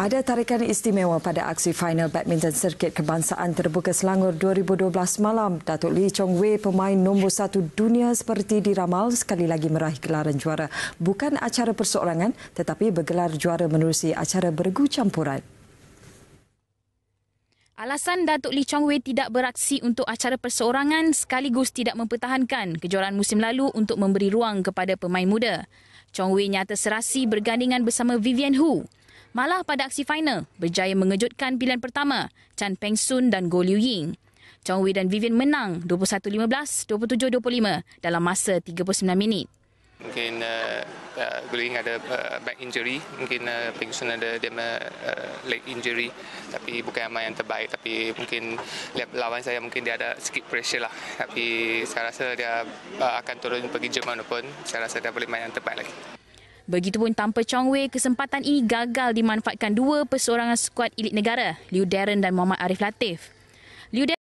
Ada tarikan istimewa pada aksi final badminton sirkuit kebangsaan terbuka Selangor 2012 malam. Datuk Lee Chong Wei, pemain nombor satu dunia seperti diramal sekali lagi meraih gelaran juara. Bukan acara perseorangan tetapi bergelar juara menerusi acara bergu campuran. Alasan Datuk Lee Chong Wei tidak beraksi untuk acara perseorangan sekaligus tidak mempertahankan kejuaraan musim lalu untuk memberi ruang kepada pemain muda. Chong Wei nyata serasi bergandingan bersama Vivian Hu malah pada aksi final berjaya mengejutkan pilihan pertama Chan Peng Soon dan Go Liu Ying. Chong Wei dan Vivian menang 21-15, 27-25 dalam masa 39 minit. Mungkin uh, uh, ada uh, back injury, mungkin uh, Peng Soon ada dia uh, leg injury tapi bukan amat yang terbaik tapi mungkin lawan saya mungkin dia ada sikit pressure lah tapi saya rasa dia uh, akan turun pergi Jerman pun saya rasa dia boleh main yang terbaik lagi. Begitupun tanpa Chong Wei, kesempatan ini gagal dimanfaatkan dua persorangan skuad elit negara, Liu Darren dan Muhammad Arif Latif. Liu Darren